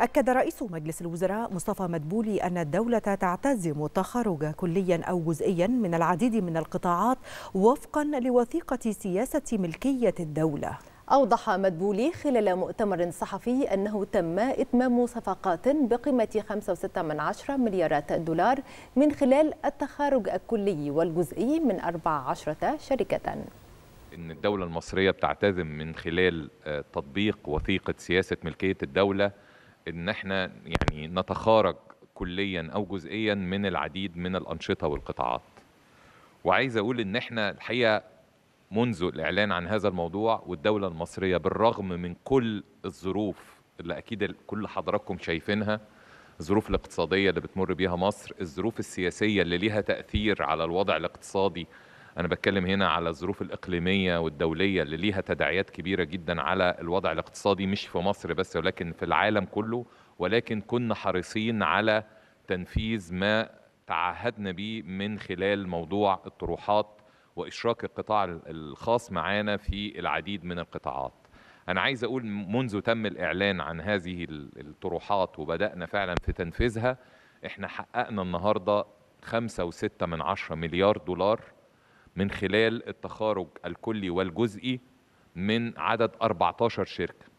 أكد رئيس مجلس الوزراء مصطفى مدبولي أن الدولة تعتزم التخرج كليا أو جزئيا من العديد من القطاعات وفقا لوثيقة سياسة ملكية الدولة أوضح مدبولي خلال مؤتمر صحفي أنه تم إتمام صفقات بقيمة 5.6 مليارات دولار من خلال التخارج الكلي والجزئي من 14 شركة ان الدوله المصريه بتعتزم من خلال آه، تطبيق وثيقه سياسه ملكيه الدوله ان احنا يعني نتخارج كليا او جزئيا من العديد من الانشطه والقطاعات وعايز اقول ان احنا الحقيقه منذ الاعلان عن هذا الموضوع والدوله المصريه بالرغم من كل الظروف اللي اكيد كل حضراتكم شايفينها الظروف الاقتصاديه اللي بتمر بيها مصر الظروف السياسيه اللي ليها تاثير على الوضع الاقتصادي انا بتكلم هنا على الظروف الاقليميه والدوليه اللي ليها تداعيات كبيره جدا على الوضع الاقتصادي مش في مصر بس ولكن في العالم كله ولكن كنا حريصين على تنفيذ ما تعهدنا به من خلال موضوع الطروحات واشراك القطاع الخاص معانا في العديد من القطاعات أنا عايز أقول منذ تم الإعلان عن هذه الطروحات وبدأنا فعلا في تنفيذها إحنا حققنا النهاردة خمسة وستة من عشرة مليار دولار من خلال التخارج الكلي والجزئي من عدد 14 شركه